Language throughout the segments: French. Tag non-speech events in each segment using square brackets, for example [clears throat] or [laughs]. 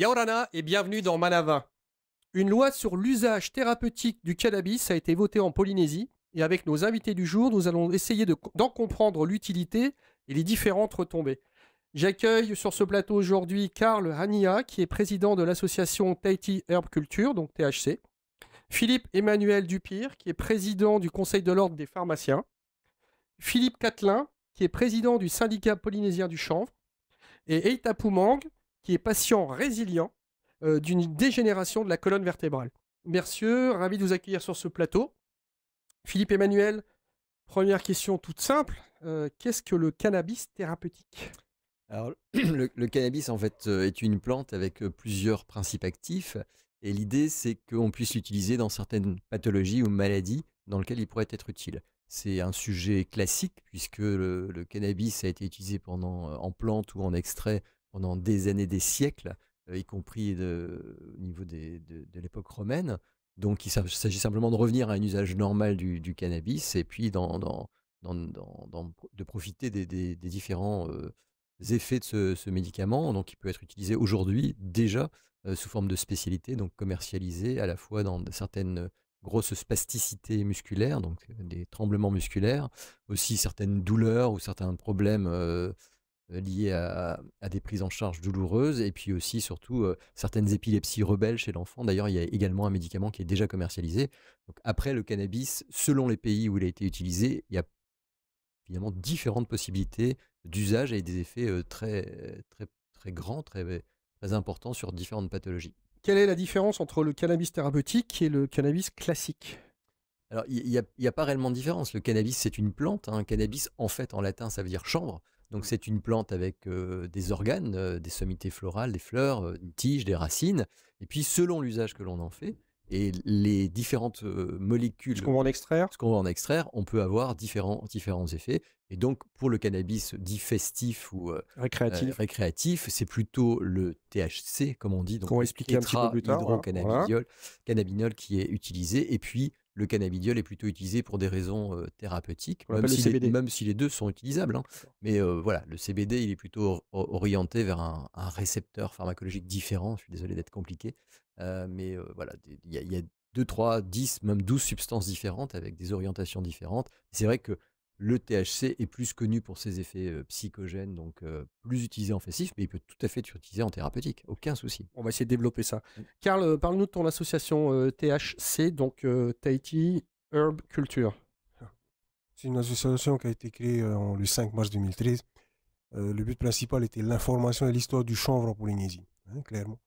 Yaorana et bienvenue dans Manava. Une loi sur l'usage thérapeutique du cannabis a été votée en Polynésie et avec nos invités du jour, nous allons essayer d'en comprendre l'utilité et les différentes retombées. J'accueille sur ce plateau aujourd'hui Karl Hania, qui est président de l'association Tahiti Herb Culture, donc THC. Philippe Emmanuel Dupire, qui est président du Conseil de l'Ordre des pharmaciens. Philippe Catelin, qui est président du syndicat polynésien du chanvre. Et Eita Poumang, qui est patient résilient euh, d'une dégénération de la colonne vertébrale. Merci, ravi de vous accueillir sur ce plateau. Philippe Emmanuel, première question toute simple. Euh, qu'est-ce que le cannabis thérapeutique [clears throat] le, cannabis, en fait, euh, est une plante avec plusieurs principes actifs. Et l'idée, c'est qu'on puisse l'utiliser dans certaines pathologies ou maladies dans lesquelles il pourrait être utile. C'est un sujet classique puisque le, le, cannabis a été utilisé pendant, en plante ou en extrait pendant des années, des siècles, euh, y compris de, au niveau de, de l'époque romaine. Donc il s'agit simplement de revenir à un usage normal du, cannabis et puis dans, dans, dans, de profiter des, des, différents euh, effets de ce, médicament, donc il peut être utilisé aujourd'hui déjà euh, sous forme de spécialité, donc commercialisé à la fois dans certaines grosses spasticités musculaires, donc des tremblements musculaires, aussi certaines douleurs ou certains problèmes euh, liées à, des prises en charge douloureuses et puis aussi surtout euh, certaines épilepsies rebelles chez l'enfant. D'ailleurs, il y a également un médicament qui est déjà commercialisé. Donc après le cannabis, selon les pays où il a été utilisé, il y a évidemment différentes possibilités d'usage et des effets euh, très très très grands, très très importants sur différentes pathologies. Quelle est la différence entre le cannabis thérapeutique et le cannabis classique Alors, il n'y a, pas réellement de différence. Le cannabis, c'est une plante. Un hein. Cannabis, en fait, en latin, ça veut dire chambre. Donc c'est une plante avec des organes, des sommités florales, des fleurs, des une des racines. Et puis selon l'usage que l'on en fait et les différentes molécules, ce qu'on va en extraire, ce qu'on va en extraire, on peut avoir différents différents effets. Et donc pour le cannabis dit festif ou euh, récréatif, c'est plutôt le THC comme on dit, donc on explique un petit cannabinol qui est utilisé. Et puis le cannabidiol est plutôt utilisé pour des raisons thérapeutiques, même si, les, deux sont utilisables. Hein. Mais voilà, le CBD, il est plutôt orienté vers un, récepteur pharmacologique différent. Je suis désolé d'être compliqué. mais voilà, il y, y, a 2, 3, 10, même 12 substances différentes avec des orientations différentes. C'est vrai que le THC est plus connu pour ses effets psychogènes, donc plus utilisé en festif, mais il peut tout à fait être utilisé en thérapeutique, aucun souci. On va essayer de développer ça. Mmh. Karl, parle-nous de ton association THC, donc Tahiti Herb Culture. C'est une association qui a été créée le 5 mars 2013. le but principal était l'information et l'histoire du chanvre en Polynésie, hein, clairement.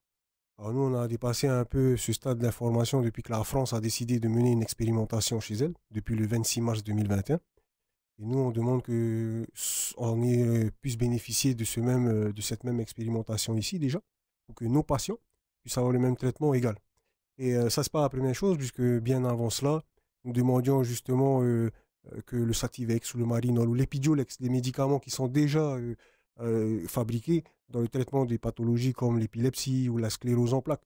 Alors nous, on a dépassé un peu ce stade d'information depuis que la France a décidé de mener une expérimentation chez elle, depuis le 26 mars 2021. Et nous, on demande qu'on euh, puisse bénéficier de, ce même, euh, de cette même expérimentation ici déjà, pour que nos patients puissent avoir le même traitement égal. Et euh, ça, ce n'est pas la première chose, puisque bien avant cela, nous demandions justement que le Sativex ou le Marinol ou l'Epidiolex, les médicaments qui sont déjà fabriqués dans le traitement des pathologies comme l'épilepsie ou la sclérose en plaques,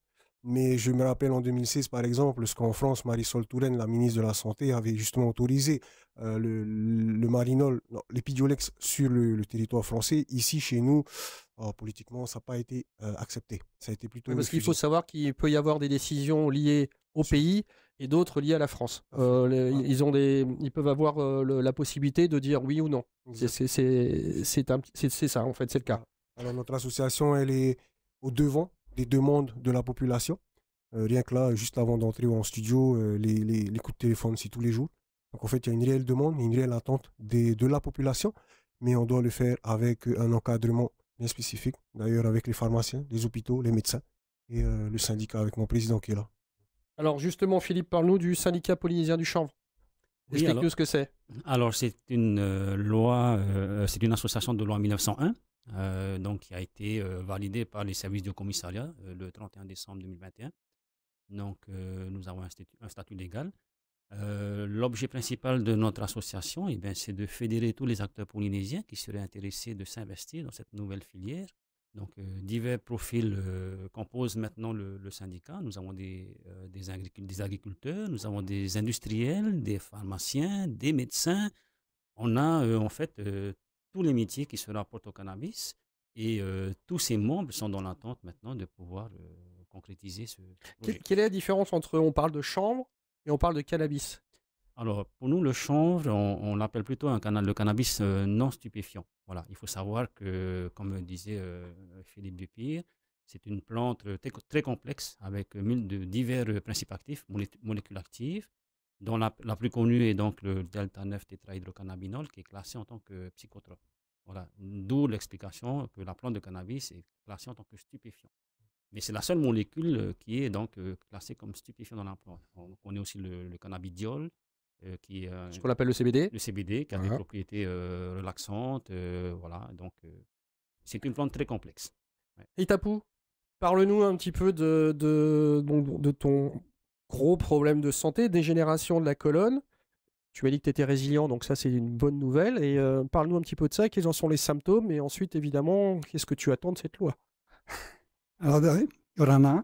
mais je me rappelle en 2006, par exemple, ce qu'en France, Marisol Touraine, la ministre de la Santé, avait justement autorisé euh, le, le, marinol, l'épidiolex sur le, territoire français. Ici, chez nous, oh, politiquement, ça n'a pas été euh, accepté. Ça a été plutôt. parce qu'il faut savoir qu'il peut y avoir des décisions liées au pays et d'autres liées à la France. Euh, ah ils, ont des, ils peuvent avoir la possibilité de dire oui ou non. C'est ça, en fait, c'est le cas. Alors, notre association, elle est au devant des demandes de la population. Euh, rien que là, juste avant d'entrer en studio, euh, les, les, les, coups de téléphone, c'est tous les jours. Donc en fait, il y a une réelle demande, une réelle attente des, de la population, mais on doit le faire avec euh, un encadrement bien spécifique, d'ailleurs avec les pharmaciens, les hôpitaux, les médecins et le syndicat avec mon président qui est là. Alors justement, Philippe, parle-nous du syndicat polynésien du chanvre. Explique-nous ce que c'est. Mm-hmm. Alors, c'est une euh, loi, euh, c'est une association de loi 1901, euh, donc qui a été validée par les services du commissariat le 31 décembre 2021. Donc, nous avons un statut, légal. L'objet principal de notre association, eh c'est de fédérer tous les acteurs polynésiens qui seraient intéressés de s'investir dans cette nouvelle filière donc, euh, divers profils euh, composent maintenant le, syndicat. Nous avons des, euh, des, agriculteurs, nous avons des industriels, des pharmaciens, des médecins. On a en fait tous les métiers qui se rapportent au cannabis et tous ces membres sont dans l'attente maintenant de pouvoir concrétiser ce projet. Quelle est la différence entre on parle de chambre et on parle de cannabis Alors, pour nous, le chanvre, on, l'appelle plutôt un canal, le cannabis non stupéfiant. Voilà, il faut savoir que, comme disait euh, Philippe Dupire, c'est une plante très, complexe avec de divers principes actifs, molécules actives, dont la, plus connue est donc le delta 9 tétrahydrocannabinol qui est classé en tant que psychotrope. Voilà, d'où l'explication que la plante de cannabis est classée en tant que stupéfiant. Mais c'est la seule molécule qui est donc euh, classée comme stupéfiant dans la plante. On connaît aussi le cannabidiol, euh, ce qu'on appelle le CBD. Le CBD qui a des propriétés euh, relaxantes, euh, voilà. Donc c'est une plante très complexe. Et Tapou, parle-nous un petit peu de, de, ton gros problème de santé, dégénération de la colonne. Tu m'as dit que tu étais résilient, donc ça c'est une bonne nouvelle. Et parle-nous un petit peu de ça, quels en sont les symptômes, et ensuite évidemment, qu'est-ce que tu attends de cette loi Alors, vraiment,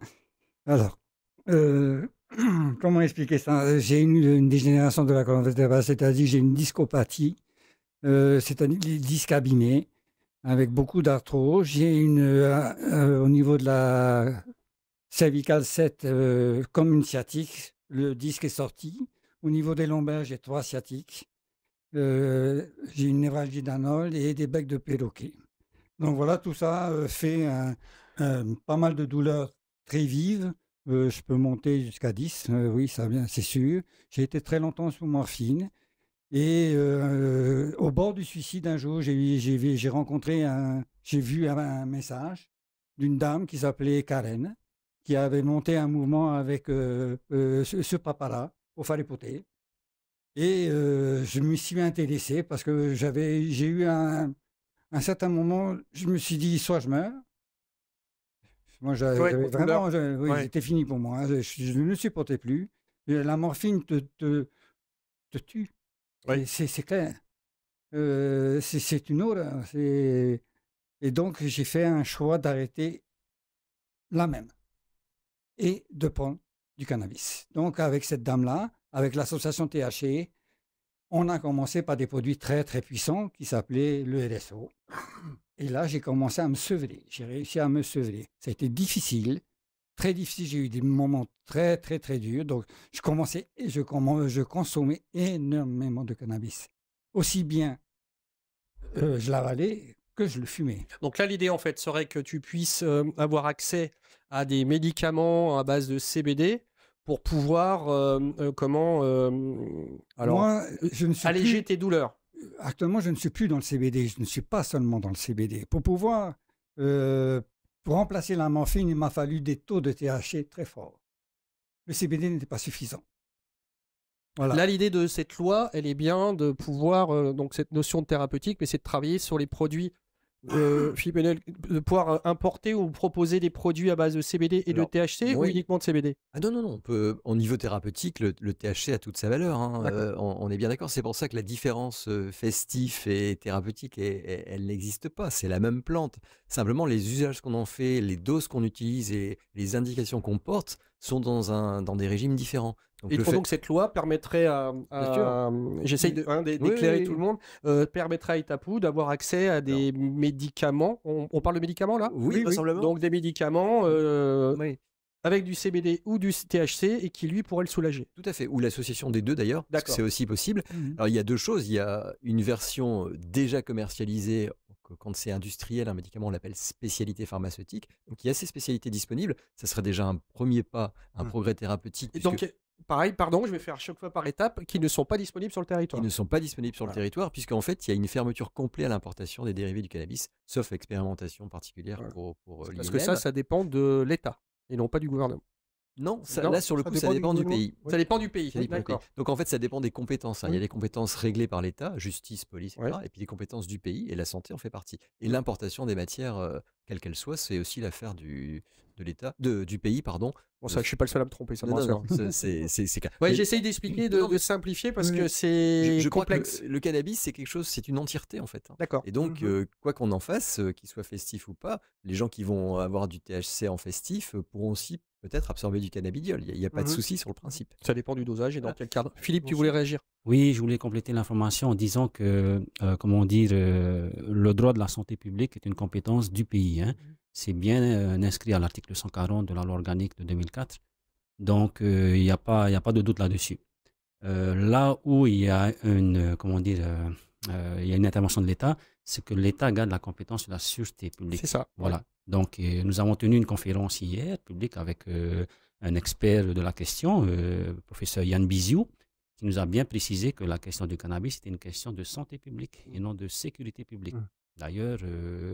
alors, [clears throat] Comment expliquer ça J'ai une, dégénération de la colonne vertébrale, c'est-à-dire j'ai une discopathie, euh, c'est-à-dire des disques abîmés, avec beaucoup d'arthrose. J'ai une euh, euh, au niveau de la cervicale 7, comme une sciatique, le disque est sorti. Au niveau des lombaires, j'ai trois sciatiques. j'ai une névralgie d'anol et des becs de perroquet. Donc voilà, tout ça fait un, pas mal de douleurs très vives euh, je peux monter jusqu'à 10, euh, oui, ça vient, c'est sûr. J'ai été très longtemps sous morphine. Et euh, au bord du suicide, un jour, j'ai rencontré un, j'ai vu un, message d'une dame qui s'appelait Karen, qui avait monté un mouvement avec ce, papa-là, au Et je me suis intéressé parce que j'avais, j'ai eu un, un certain moment, je me suis dit, soit je meurs, moi, j'avais vraiment, c'était fini pour moi. Hein. Je, ne supportais plus. La morphine te, te, te tue. C'est clair. Euh, c'est une horreur. Et donc, j'ai fait un choix d'arrêter la même et de prendre du cannabis. Donc, avec cette dame-là, avec l'association THC, e, on a commencé par des produits très très puissants qui s'appelaient le LSO. [clears throat] Et là, j'ai commencé à me sevrer. J'ai réussi à me sevrer. Ça a été difficile, très difficile. J'ai eu des moments très très très durs. Donc, je commençais et je, consommais énormément de cannabis. Aussi bien euh, je l'avalais que je le fumais. Donc là, l'idée en fait serait que tu puisses euh, avoir accès à des médicaments à base de CBD pour pouvoir euh, euh, comment euh, alors alléger tes douleurs. Actuellement, je ne suis plus dans le CBD. Je ne suis pas seulement dans le CBD. Pour pouvoir pour remplacer la morphine, il m'a fallu des taux de THC très forts. Le CBD n'était pas suffisant. Voilà. Là, l'idée de cette loi, elle est bien de pouvoir, donc cette notion de thérapeutique, mais c'est de travailler sur les produits Philippe de pouvoir euh, importer ou proposer des produits à base de CBD et de THC ou uniquement de CBD ah Non, non, non. On niveau thérapeutique, le, THC a toute sa valeur. Hein, euh, on, est bien d'accord. C'est pour ça que la différence euh, festif et thérapeutique, elle n'existe pas. C'est la même plante. Simplement, les usages qu'on en fait, les doses qu'on utilise et les indications qu'on porte sont dans, un, dans des régimes différents. Donc et donc que cette loi permettrait à, euh, j'essaye hein, d'éclairer tout le monde, euh, permettrait à Itapou d'avoir accès à des médicaments. On, parle de médicaments là Oui, Donc des médicaments euh, avec du CBD ou du THC et qui lui pourrait le soulager. Tout à fait, ou l'association des deux d'ailleurs, c'est aussi possible. Mhm. Alors il y a deux choses, il y a une version euh, déjà commercialisée, quand c'est industriel, un médicament on l'appelle spécialité pharmaceutique, donc il y a ces spécialités disponibles, ça serait déjà un premier pas, un mhm. progrès thérapeutique. donc pareil, pardon, je vais faire chaque fois par étape, qui ne sont pas disponibles sur le territoire. Qui ne sont pas disponibles sur le territoire, puisqu'en fait, il y a une fermeture complète à l'importation des dérivés du cannabis, sauf expérimentation particulière pour, pour euh, Parce que ça, ça dépend de l'État et non pas du gouvernement non, ça, là sur le coup, ça dépend du pays. Ça dépend du pays. Donc en fait, ça dépend des compétences. Hein. Il y a des compétences réglées par l'État, justice, police, etc. Et puis les compétences du pays, et la santé en fait partie. Et l'importation des matières, euh, quelles qu'elles soient, c'est aussi l'affaire du, de l'État, du pays, pardon. Bon, ça je suis pas le seul à me tromper, ça c'est J'essaye d'expliquer, de, simplifier parce que c'est complexe. Crois le, cannabis, c'est quelque chose, c'est une entièreté en fait. Hein. Et donc, mmh euh, quoi qu'on en fasse, euh, qu'il soit festif ou pas, les gens qui vont avoir du THC en festif pourront aussi peut-être absorber du cannabidiol. Il n'y a, pas de mmh souci sur le principe. Ça dépend du dosage et dans bah, quel cadre. Philippe, tu voulais réagir Oui, je voulais compléter l'information en disant que, euh, euh, le droit de la santé publique est une compétence du pays. Hein. Mmh c'est bien euh, inscrit à l'article 140 de la loi organique de 2004. Donc, euh, il n'y a, pas, a pas de doute là-dessus. là où il y a une, comment dire, il y a une intervention de l'État, c'est que l'État garde la compétence de la sûreté publique. C'est ça. Voilà. Donc, euh, nous avons tenu une conférence hier publique avec euh, un expert de la question, le euh, professeur Yann Biziou, qui nous a bien précisé que la question du cannabis était une question de santé publique et non de sécurité publique. Mmh. D'ailleurs,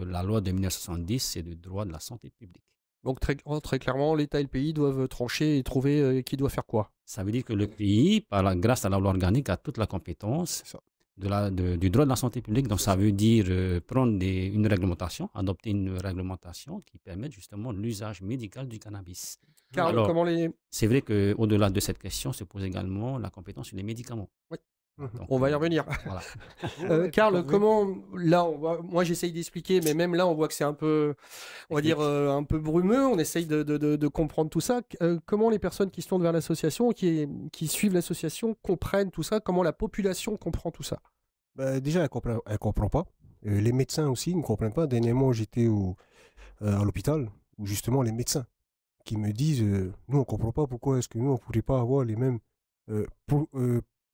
la loi de 1970, c'est le droit de la santé publique. Donc très, oh, très clairement, l'État et le pays doivent trancher et trouver qui doit faire quoi. Ça veut dire que le pays, grâce à la loi organique, a toute la compétence de du droit de la santé publique. Donc, ça veut dire euh, prendre des, une réglementation, adopter une réglementation qui permette justement l'usage médical du cannabis. C'est vrai qu'au-delà de cette question se pose également la compétence sur les médicaments. Mmh. on va y euh, revenir. Voilà. Euh, Karl, comment là, on moi j'essaye d'expliquer, mais même là on voit que c'est un peu, on va dire euh, un peu brumeux. On essaye de, comprendre tout ça. comment les personnes qui se tournent vers l'association, qui, suivent l'association, comprennent tout ça Comment la population comprend tout ça bah, Déjà, elle ne comprend, pas. les médecins aussi ne comprennent pas. Dernièrement, j'étais à l'hôpital où justement les médecins qui me disent, nous on comprend pas pourquoi est-ce que nous on pourrait pas avoir les mêmes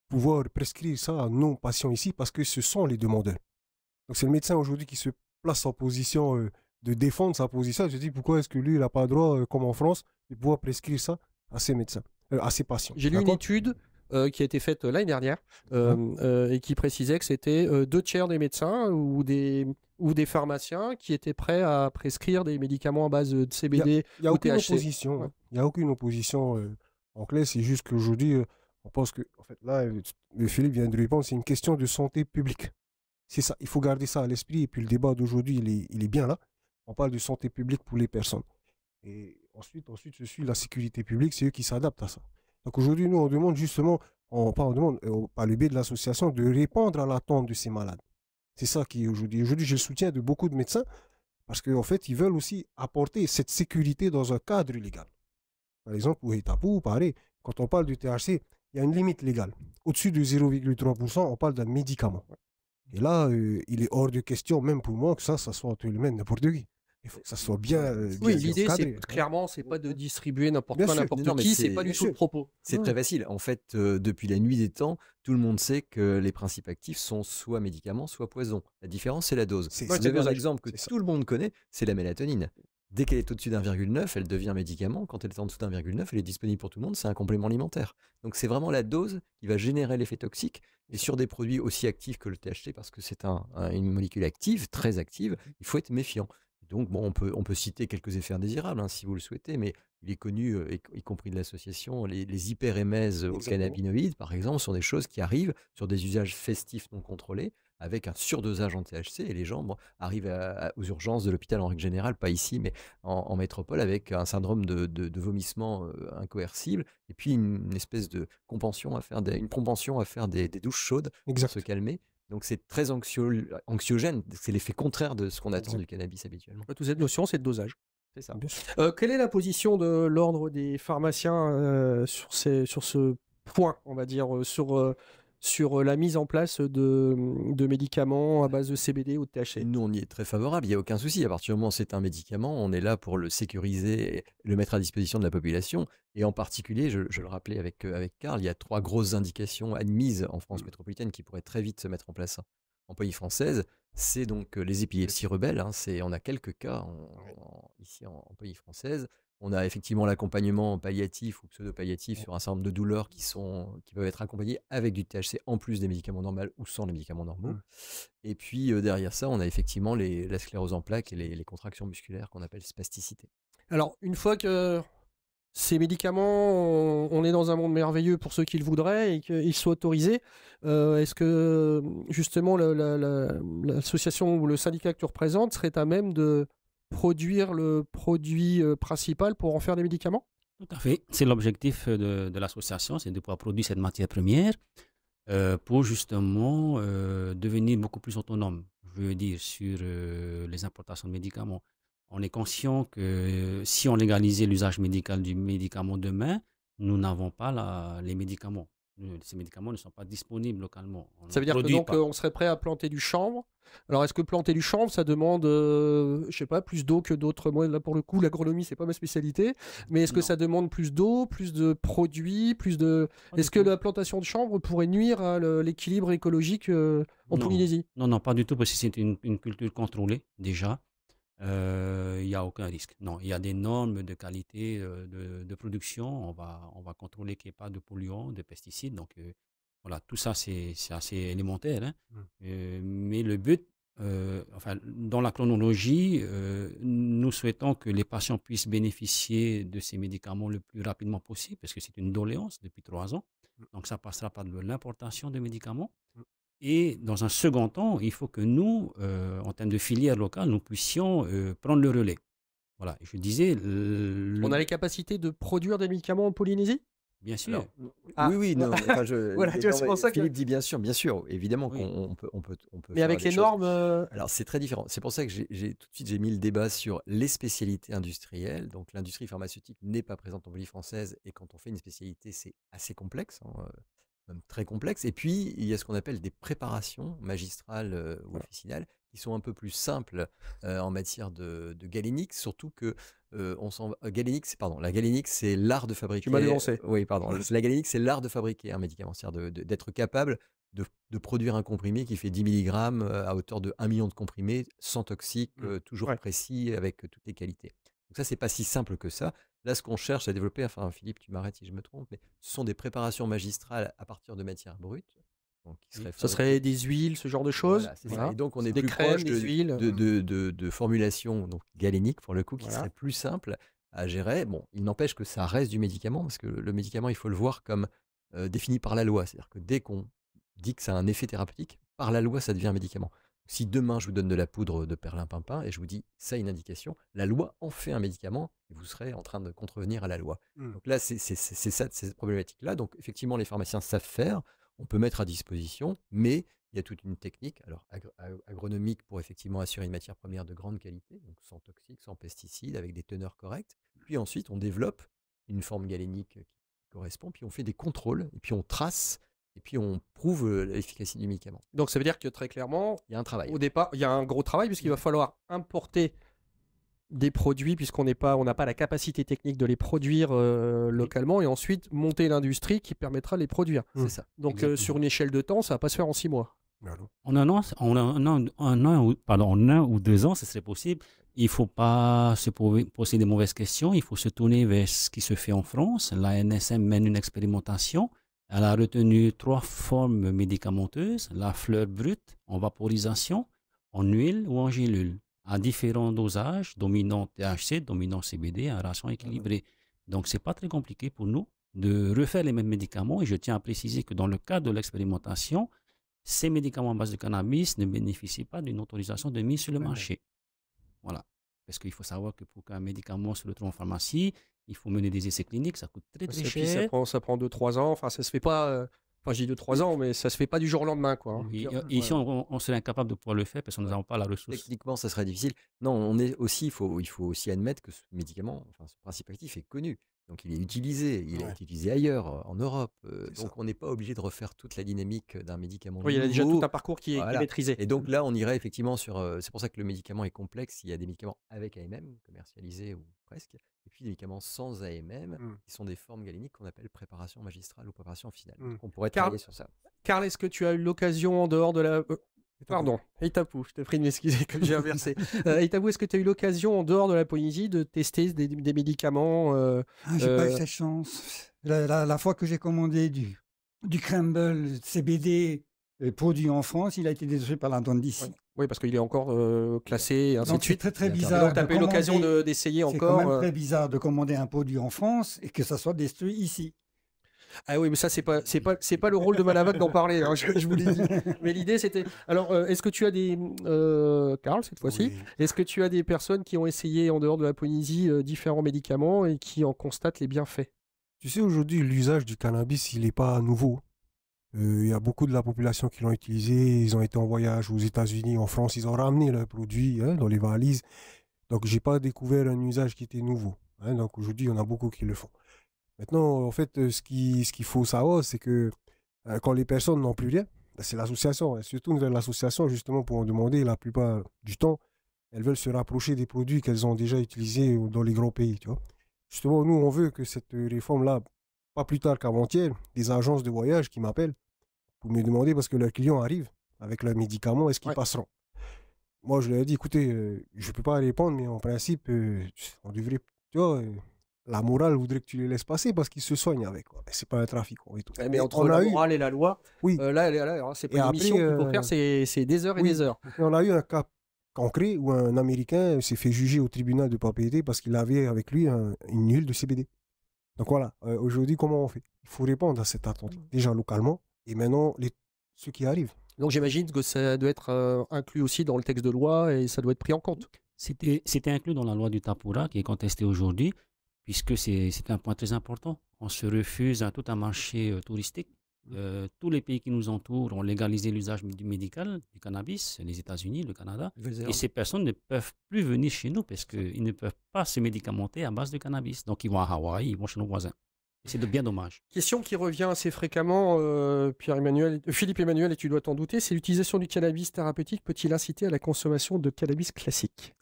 pouvoir prescrire ça à nos patients ici parce que ce sont les demandeurs. Donc c'est le médecin aujourd'hui qui se place en position euh, de défendre sa position. Je dis pourquoi est-ce que lui, il n'a pas le droit, euh, comme en France, de pouvoir prescrire ça à ses médecins, euh, à ses patients. J'ai lu une étude qui a été faite l'année dernière et qui précisait que c'était deux tiers des médecins ou des, ou des pharmaciens qui étaient prêts à prescrire des médicaments à base de CBD. Il n'y hein. a, aucune opposition. Il n'y a aucune opposition en clair. C'est juste qu'aujourd'hui, on pense que, en fait, là, euh, euh, Philippe vient de répondre, c'est une question de santé publique. C'est ça, il faut garder ça à l'esprit. Et puis le débat d'aujourd'hui, il est, bien là. On parle de santé publique pour les personnes. Et ensuite, ensuite, je suis la sécurité publique, c'est eux qui s'adaptent à ça. Donc aujourd'hui, nous, on demande justement, on, parle on demande, euh, par le biais de l'association, de répondre à l'attente de ces malades. C'est ça qui est aujourd'hui. Aujourd'hui, j'ai le soutien de beaucoup de médecins parce qu'en fait, ils veulent aussi apporter cette sécurité dans un cadre légal. Par exemple, au Etapou, pareil, quand on parle du THC, il y a une limite légale. Au-dessus de 0,3%, on parle d'un médicament. Et là, euh, il est hors de question, même pour moi, que ça, ça soit tout le monde, n'importe qui. Il faut que ça soit bien. Euh, oui, l'idée, c'est clairement, c'est pas de distribuer n'importe quoi, n'importe qui, c'est pas du tout le propos. C'est très facile. En fait, euh, depuis la nuit des temps, tout le monde sait que les principes actifs sont soit médicaments, soit poisons. La différence, c'est la dose. c'est un exemple que tout le monde connaît, c'est la mélatonine. Dès qu'elle est au-dessus d'1,9, elle devient un médicament. Quand elle est en dessous d'1,9, elle est disponible pour tout le monde. C'est un complément alimentaire. Donc c'est vraiment la dose qui va générer l'effet toxique. Et sur des produits aussi actifs que le THC, parce que c'est une molécule active, très active, il faut être méfiant donc, bon, on peut, on peut citer quelques effets indésirables, hein, si vous le souhaitez, mais il est connu, euh, y, compris de l'association, les, les hyperémèses euh, aux cannabinoïdes, par exemple, sont des choses qui arrivent sur des usages festifs non contrôlés, avec un surdosage en THC, et les gens arrivent aux urgences de l'hôpital en règle générale, pas ici, mais en, métropole, avec un syndrome de, vomissement euh, incoercible, et puis une, espèce de compension à faire des, une à faire des, douches chaudes pour se calmer. Donc c'est très anxiogène, c'est l'effet contraire de ce qu'on attend du cannabis habituellement. Toute cette notion, c'est le dosage. C'est ça. Euh, quelle est la position de l'ordre des pharmaciens euh, sur, sur ce point, on va dire, euh, sur sur euh, la mise en place de, mmh, médicaments à base de CBD ou de THC. Nous, on y est très favorable, il n'y a aucun souci. À partir du moment où c'est un médicament, on est là pour le sécuriser, le mettre à disposition de la population. Et en particulier, je, le rappelais avec, euh, avec Karl, il y a trois grosses indications admises en France mmh. métropolitaine qui pourraient très vite se mettre en place en pays française. C'est donc euh, les épilepsies rebelles. Hein. on a quelques cas en, ici en, pays française. On a effectivement l'accompagnement palliatif ou pseudo-palliatif sur un certain nombre de douleurs qui, sont, qui peuvent être accompagnées avec du THC en plus des médicaments normaux ou sans les médicaments normaux. Mmh. Et puis derrière ça, on a effectivement les, la sclérose en plaques et les, contractions musculaires qu'on appelle spasticité. Alors, une fois que ces médicaments, on est dans un monde merveilleux pour ceux qui le voudraient et qu'ils soient autorisés. Est-ce que justement l'association ou le syndicat que tu représentes serait à même de, produire le produit euh, principal pour en faire des médicaments Tout à fait. C'est l'objectif euh, de, l'association, c'est de pouvoir produire cette matière première euh, pour justement devenir beaucoup plus autonome, je veux dire, sur les importations de médicaments. On est conscient que si on légalisait l'usage médical du médicament demain, nous n'avons pas les médicaments. Euh, ces médicaments ne sont pas disponibles localement. ça veut dire que donc euh, on serait prêt à planter du chanvre. Alors est-ce que planter du chanvre, ça demande, euh, je sais pas, plus d'eau que d'autres. Moi là pour le coup, l'agronomie c'est pas ma spécialité, mais est-ce que ça demande plus d'eau, plus de produits, plus de. Est-ce que la plantation de chanvre pourrait nuire à l'équilibre écologique en Polynésie Non, non, pas du tout parce que c'est une culture contrôlée déjà. Euh, il n'y a aucun risque. Non, il y a des normes de qualité euh, de, production. On va, on va contrôler qu'il n'y ait pas de polluants, de pesticides. Donc, euh, voilà, tout ça, c'est assez élémentaire. Hein. Mmh. mais le but, enfin, dans la chronologie, nous souhaitons que les patients puissent bénéficier de ces médicaments le plus rapidement possible, parce que c'est une doléance depuis trois ans. Mmh. Donc, ça passera par l'importation de médicaments. Mmh. Et dans un second temps, il faut que nous, euh, en termes de filière locale, nous puissions euh, prendre le relais. Voilà, je disais. On a les capacités de produire des médicaments en Polynésie Bien sûr. Ah. Oui, oui, non. [laughs] voilà, c'est pour ça que... Philippe dit bien sûr, bien sûr, évidemment qu'on on peut, on peut, on peut. Mais avec les normes. Euh Alors c'est très différent. C'est pour ça que tout de suite j'ai mis le débat sur les spécialités industrielles. Donc l'industrie pharmaceutique n'est pas présente en Polynésie française et quand on fait une spécialité, c'est assez complexe. Hein, très complexes. Et puis, il y a ce qu'on appelle des préparations magistrales ou officinales qui sont un peu plus simples en matière de, galénique, surtout que on s'en galénique, pardon, la galénique, c'est l'art de fabriquer. Oui, pardon. La galénique, c'est l'art de fabriquer un médicament, c'est-à-dire d'être capable de, produire un comprimé qui fait 10 mg à hauteur de 1 million de comprimés, sans toxique, mmh. toujours précis, avec toutes les qualités. Donc ça, c'est pas si simple que ça. Là, ce qu'on cherche à développer, enfin Philippe, tu m'arrêtes si je me trompe, mais ce sont des préparations magistrales à partir de matières brutes. Donc, ce serait des huiles, ce genre de choses. Voilà, Et donc on est, des plus mmh. de, De, formulations donc, galéniques, pour le coup, qui seraient plus simples à gérer. Bon, il n'empêche que ça reste du médicament, parce que le médicament, il faut le voir comme euh, défini par la loi. C'est-à-dire que dès qu'on dit que ça a un effet thérapeutique, par la loi, ça devient un médicament. Si demain je vous donne de la poudre de perlimpinpin et je vous dis ça une indication, la loi en fait un médicament et vous serez en train de contrevenir à la loi. Mmh. Donc là, c'est ça, ces problématique-là. Donc effectivement, les pharmaciens savent faire, on peut mettre à disposition, mais il y a toute une technique, alors agronomique pour effectivement assurer une matière première de grande qualité, donc sans toxiques, sans pesticides, avec des teneurs correctes. Puis ensuite, on développe une forme galénique qui correspond, puis on fait des contrôles, et puis on trace et puis on prouve l'efficacité du médicament. Donc ça veut dire que très clairement, il y a un travail. Au départ, il y a un gros travail puisqu'il va mmh. falloir importer des produits puisqu'on n'est pas on n'a pas la capacité technique de les produire localement et ensuite monter l'industrie qui permettra de les produire. C'est mmh. ça. Donc sur une échelle de temps, ça va pas se faire en six mois. En un an, en ou, ou deux ans, ce serait possible. Il faut pas se poser des mauvaises questions. Il faut se tourner vers ce qui se fait en France. La NSM mène une expérimentation. Elle a retenu trois formes médicamenteuses, la fleur brute en vaporisation, en huile ou en gélule, à différents dosages, dominant THC, dominant CBD, à ration équilibrée. Donc, ce n'est pas très compliqué pour nous de refaire les mêmes médicaments. Et je tiens à préciser que dans le cadre de l'expérimentation, ces médicaments à base de cannabis ne bénéficient pas d'une autorisation de mise sur le ah marché. Voilà. Parce qu'il faut savoir que pour qu'un médicament se le en pharmacie, il faut mener des essais cliniques, ça coûte très très cher. Ça prend, 2-3 ans, enfin ça se fait pas, euh, enfin j'ai ans, mais ça se fait pas du jour au lendemain. Quoi, ici, hein, on, serait incapable de pouvoir le faire parce qu'on n'avons pas la ressource. Techniquement, ça serait difficile. Non, on est aussi, il faut, il faut aussi admettre que ce médicament, enfin ce principe actif est connu. Donc il est utilisé, il est utilisé ailleurs, en Europe. donc on n'est pas obligé de refaire toute la dynamique d'un médicament. Oui, il y a déjà tout un parcours qui est, maîtrisé. Et donc mmh. là, on irait effectivement sur. c'est pour ça que le médicament est complexe. Il y a des médicaments avec AMM, commercialisés ou presque, et puis des médicaments sans AMM, qui sont des formes galéniques qu'on appelle préparation magistrale ou préparation finale. Mmh. on pourrait travailler sur ça. Carl, est-ce que tu as eu l'occasion, en dehors de la Pardon, Eitapu, je te prie de m'excuser que j'ai inversé. [laughs] euh, est-ce que tu as eu l'occasion, en dehors de la Polynésie, de tester des, médicaments euh, ah, J'ai pas eu euh, cette chance. La, fois que j'ai commandé du, du Crumble CBD euh, produit en France, il a été détruit par la d'ici. Oui. parce qu'il est encore euh, classé, ainsi très, très bizarre. donc, tu as pas eu l'occasion d'essayer encore. C'est quand même très bizarre de commander un produit en France et que ça soit détruit ici. Ah oui, mais ça, c'est pas, pas, le rôle de Malavac d'en parler. Hein, je, vous l'ai dit. Mais l'idée, c'était. Alors, euh, est-ce que tu as des, euh, Karl, cette fois-ci, est-ce que tu as des personnes qui ont essayé en dehors de la Polynésie euh, différents médicaments et qui en constatent les bienfaits Tu sais, aujourd'hui, l'usage du cannabis, il n'est pas nouveau. Euh, il y a beaucoup de la population qui l'ont utilisé. Ils ont été en voyage aux États-Unis, en France. Ils ont ramené le produit hein, dans les valises. Donc, j'ai pas découvert un usage qui était nouveau. Hein. donc aujourd'hui, il y en a beaucoup qui le font. Maintenant, en fait, euh, ce qu'il ce qu'il faut savoir, c'est que euh, quand les personnes n'ont plus rien, ben, c'est l'association. Hein. Elles se tournent l'association justement pour en demander. La plupart du temps, elles veulent se rapprocher des produits qu'elles ont déjà utilisés dans les grands pays. Justement, nous, on veut que cette euh, réforme-là, pas plus tard qu'avant-hier, des agences de voyage qui m'appellent pour me demander parce que leurs clients arrivent avec leurs médicaments, est-ce qu'ils passeront Moi, je leur ai dit, écoutez, je ne peux pas répondre, mais en principe, on devrait, tu vois, la morale voudrait que tu les laisses passer parce qu'ils se soignent avec. C'est pas un trafic. Et Mais, entre la morale et la loi, oui. Euh, là, là, là c'est pas une mission qu'il faire, euh, c'est des heures et des heures. on a eu un cas concret où un Américain s'est fait juger au tribunal de propriété parce qu'il avait avec lui une huile de CBD. Donc voilà, euh, aujourd'hui, comment on fait Il faut répondre à cette attente, mmh. déjà localement, et maintenant, ce qui arrive. Donc j'imagine que ça doit être inclus aussi dans le texte de loi et ça doit être pris en compte. C'était inclus dans la loi du Tapura qui est contestée aujourd'hui puisque c'est un point très important. On se refuse à tout un marché euh, touristique. Mmh. Euh, tous les pays qui nous entourent ont légalisé l'usage médical du cannabis, les États-Unis, le Canada. Et ces personnes ne peuvent plus venir chez nous parce qu'ils ne peuvent pas se médicamenter à base de cannabis. Donc ils vont à Hawaï, ils vont chez nos voisins. C'est bien dommage. Question qui revient assez fréquemment, euh, Pierre Emmanuel, Philippe Emmanuel, et tu dois t'en douter, c'est l'utilisation du cannabis thérapeutique peut-il inciter à la consommation de cannabis classique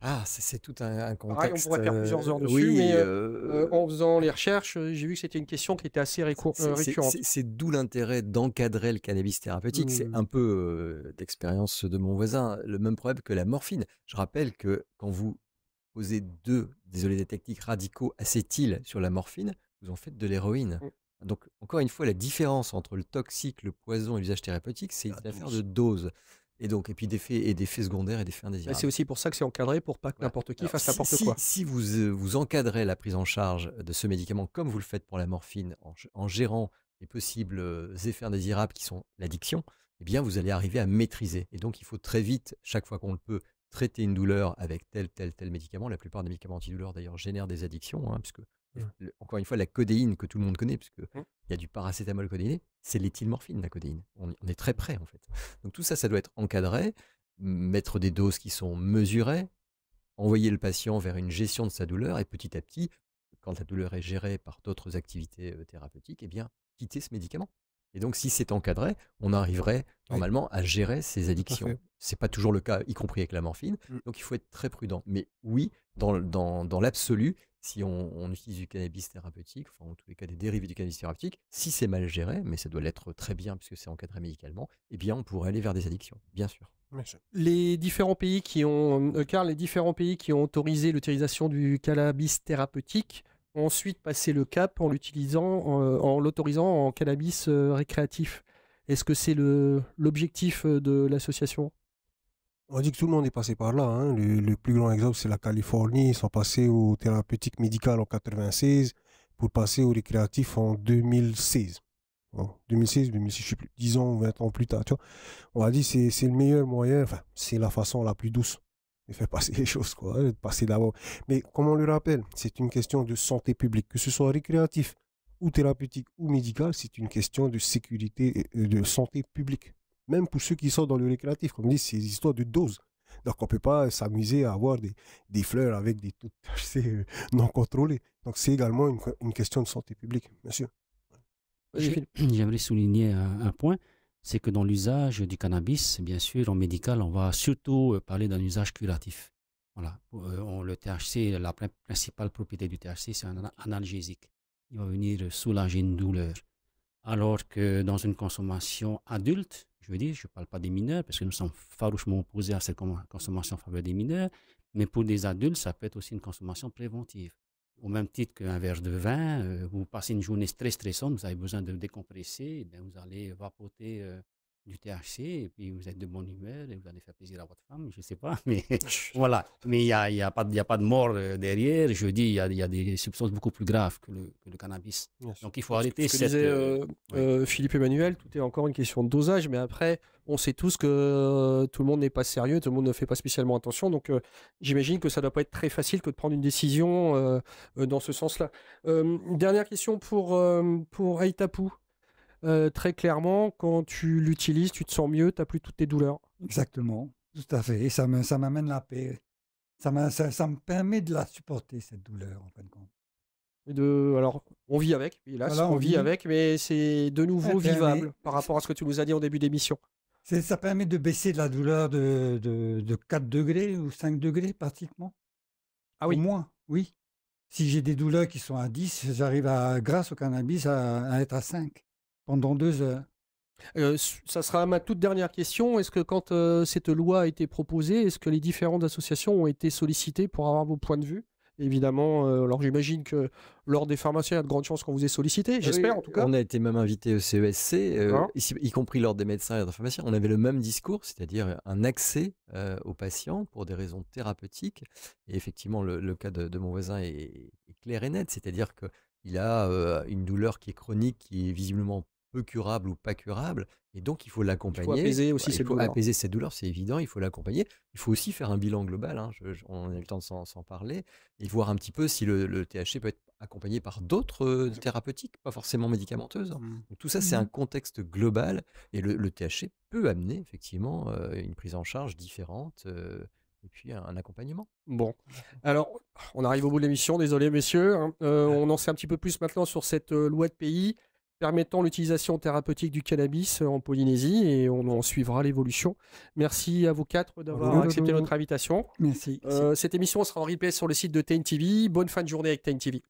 ah, c'est tout un, ah contexte. on pourrait faire plusieurs euh, heures dessus, oui, mais euh, euh, en faisant les recherches, j'ai vu que c'était une question qui était assez récurrente. C'est d'où l'intérêt d'encadrer le cannabis thérapeutique. C'est mmh. un peu d'expérience de mon voisin, le même problème que la morphine. Je rappelle que quand vous posez deux, désolé des techniques radicaux acétyl sur la morphine, vous en faites de l'héroïne. Mmh. Donc, encore une fois, la différence entre le toxique, le poison et l'usage thérapeutique, c'est une affaire de dose. Et donc, et puis des effets et des secondaires et des effets indésirables. C'est aussi pour ça que c'est encadré pour pas que n'importe qui fasse n'importe quoi. Si, vous, euh, vous encadrez la prise en charge de ce médicament comme vous le faites pour la morphine en, gérant les possibles euh, effets indésirables qui sont l'addiction, eh bien vous allez arriver à maîtriser. Et donc il faut très vite, chaque fois qu'on le peut, traiter une douleur avec tel, tel, tel médicament. La plupart des médicaments antidouleurs d'ailleurs génèrent des addictions, hein, puisque Mmh. encore une fois, la codéine que tout le monde connaît, puisque mmh. il y a du paracétamol codéiné, c'est l'éthylmorphine, la codéine. On, est très près, en fait. Donc tout ça, ça doit être encadré, mettre des doses qui sont mesurées, envoyer le patient vers une gestion de sa douleur, et petit à petit, quand la douleur est gérée par d'autres activités euh, thérapeutiques, eh bien, quitter ce médicament. Et donc, si c'est encadré, on arriverait normalement à gérer ces addictions. C'est pas toujours le cas, y compris avec la morphine. Mmh. Donc, il faut être très prudent. Mais oui, dans l'absolu, si on, utilise du cannabis thérapeutique, enfin en tous les cas des dérivés du cannabis thérapeutique, si c'est mal géré, mais ça doit l'être très bien puisque c'est encadré médicalement, eh bien on pourrait aller vers des addictions, bien sûr. Les différents pays qui ont, car euh, les différents pays qui ont autorisé l'utilisation du cannabis thérapeutique ont ensuite passé le cap en l'utilisant, euh, l'autorisant en cannabis euh, récréatif. Est-ce que c'est l'objectif de l'association on dit que tout le monde est passé par là. Hein. Le, plus grand exemple, c'est la Californie. Ils sont passés au thérapeutique médical en 96 pour passer au récréatif en 2016. Bon, 2016, 2006, je sais plus, 10 ans, ou 20 ans plus tard, tu vois. On a dit que c'est le meilleur moyen, c'est la façon la plus douce de faire passer les [laughs] choses, quoi, hein, de passer d'abord. Mais comme on le rappelle, c'est une question de santé publique, que ce soit récréatif ou thérapeutique ou médical, c'est une question de sécurité, et de santé publique même pour ceux qui sont dans le récréatif. Comme dit, c'est des histoires de doses. Donc, on ne peut pas s'amuser à avoir des, des, fleurs avec des THC [laughs] euh, non contrôlés. Donc, c'est également une, une, question de santé publique, Monsieur, [clears throat] J'aimerais souligner un, point c'est que dans l'usage du cannabis, bien sûr, en médical, on va surtout euh, parler d'un usage curatif. Voilà. Euh, le THC, la principale propriété du THC, c'est un analgésique. Il va venir soulager une douleur. Alors que dans une consommation adulte, je veux dire, je ne parle pas des mineurs, parce que nous sommes farouchement opposés à cette consommation en faveur des mineurs, mais pour des adultes, ça peut être aussi une consommation préventive. Au même titre qu'un verre de vin, euh, vous passez une journée très stressante, vous avez besoin de décompresser, eh vous allez vapoter euh, du THC et puis vous êtes de bonne humeur et vous allez faire plaisir à votre femme, je ne sais pas, [laughs] mais [laughs] voilà. Mais il n'y a, y a, pas, pas de mort euh, derrière. Je dis, il y a, des substances beaucoup plus graves que le, cannabis. Donc il faut arrêter cette... Euh, euh, Philippe Emmanuel, tout est encore une question de dosage, mais après, on sait tous que tout le monde n'est pas sérieux, tout le monde ne fait pas spécialement attention. Donc j'imagine que ça ne doit pas être très facile que de prendre une décision dans ce sens-là. dernière question pour, pour Aitapou. Euh, très clairement, quand tu l'utilises, tu te sens mieux, tu n'as plus toutes tes douleurs. Exactement, tout à fait. Et ça m'amène la paix. Ça, ça, me permet de la supporter, cette douleur, en fin de compte. de, alors, on vit avec, on, vit, avec, mais c'est de nouveau vivable par rapport à ce que tu nous as dit en début d'émission. Ça permet de baisser de la douleur de, de, 4 degrés ou 5 degrés, pratiquement. Ah oui Au moins, oui. Si j'ai des douleurs qui sont à 10, j'arrive à, grâce au cannabis à, être à 5 pendant deux heures. Euh, ça sera ma toute dernière question. Est-ce que quand euh, cette loi a été proposée, est-ce que les différentes associations ont été sollicitées pour avoir vos points de vue Évidemment, euh, alors j'imagine que lors des pharmaciens, il y a de grandes chances qu'on vous ait sollicité, j'espère en tout cas. On a été même invité au CESC, e hein y, compris lors des médecins et des pharmaciens. On avait le même discours, c'est-à-dire un accès aux patients pour des raisons thérapeutiques. Et effectivement, le, cas de, mon voisin est, clair et net, c'est-à-dire qu'il a une douleur qui est chronique, qui est visiblement peu curable ou pas curable. Et donc, il faut l'accompagner. Il faut apaiser aussi ses douleur, apaiser cette douleur, c'est évident. Il faut l'accompagner. Il faut aussi faire un bilan global. Hein, on a eu le temps de s'en parler. Et voir un petit peu si le, THC peut être accompagné par d'autres euh, thérapeutiques, pas forcément médicamenteuses. Hein. Mmh. tout ça, c'est un mmh. contexte global. Et le, THC peut amener, effectivement, euh, une prise en charge différente. Euh, et puis un, accompagnement. Bon, alors on arrive au bout de l'émission, désolé messieurs, hein, ah. on en sait un petit peu plus maintenant sur cette loi de pays permettant l'utilisation thérapeutique du cannabis euh, en Polynésie et on en suivra l'évolution. Merci à vous quatre d'avoir accepté notre invitation. Merci. Euh, cette émission sera en replay sur le site de TV. Bonne fin de journée avec TNTV.